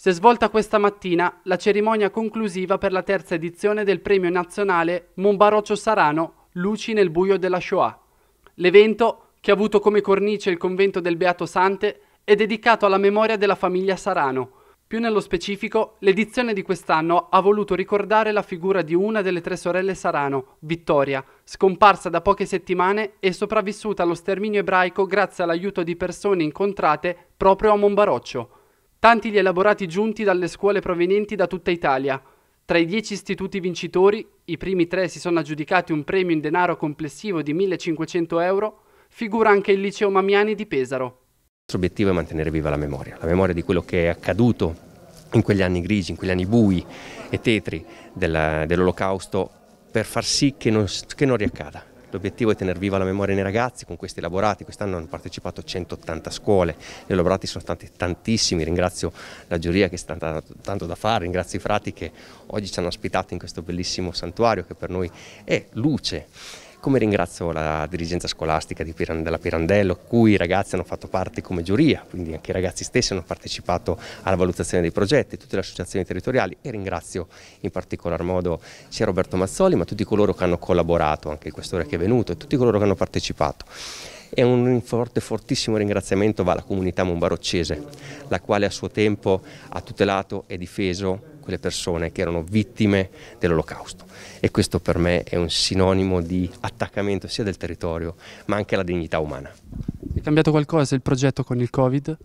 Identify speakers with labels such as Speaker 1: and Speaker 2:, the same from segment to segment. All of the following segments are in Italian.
Speaker 1: Si è svolta questa mattina la cerimonia conclusiva per la terza edizione del premio nazionale Monbaroccio Sarano Luci nel buio della Shoah. L'evento, che ha avuto come cornice il convento del Beato Sante, è dedicato alla memoria della famiglia Sarano. Più nello specifico, l'edizione di quest'anno ha voluto ricordare la figura di una delle tre sorelle Sarano, Vittoria, scomparsa da poche settimane e sopravvissuta allo sterminio ebraico grazie all'aiuto di persone incontrate proprio a Monbaroccio. Tanti gli elaborati giunti dalle scuole provenienti da tutta Italia. Tra i dieci istituti vincitori, i primi tre si sono aggiudicati un premio in denaro complessivo di 1500 euro, figura anche il liceo Mamiani di Pesaro. Il
Speaker 2: nostro obiettivo è mantenere viva la memoria, la memoria di quello che è accaduto in quegli anni grigi, in quegli anni bui e tetri dell'olocausto per far sì che non, che non riaccada. L'obiettivo è tenere viva la memoria nei ragazzi con questi elaborati, quest'anno hanno partecipato 180 scuole, gli elaborati sono stati tantissimi, ringrazio la giuria che è stata tanto da fare, ringrazio i frati che oggi ci hanno ospitato in questo bellissimo santuario che per noi è luce come ringrazio la dirigenza scolastica di Piran della Pirandello, cui i ragazzi hanno fatto parte come giuria, quindi anche i ragazzi stessi hanno partecipato alla valutazione dei progetti, tutte le associazioni territoriali e ringrazio in particolar modo sia Roberto Mazzoli ma tutti coloro che hanno collaborato, anche il questore che è venuto e tutti coloro che hanno partecipato e un forte, fortissimo ringraziamento va alla comunità mombaroccese, la quale a suo tempo ha tutelato e difeso quelle persone che erano vittime dell'olocausto e questo per me è un sinonimo di attaccamento sia del territorio ma anche alla dignità umana.
Speaker 1: È cambiato qualcosa il progetto con il Covid?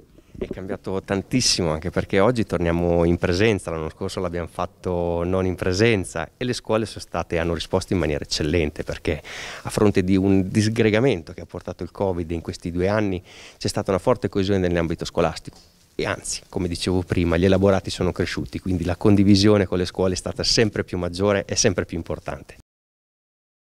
Speaker 2: È cambiato tantissimo anche perché oggi torniamo in presenza, l'anno scorso l'abbiamo fatto non in presenza e le scuole state, hanno risposto in maniera eccellente perché a fronte di un disgregamento che ha portato il Covid in questi due anni c'è stata una forte coesione nell'ambito scolastico e anzi, come dicevo prima, gli elaborati sono cresciuti, quindi la condivisione con le scuole è stata sempre più maggiore e sempre più importante.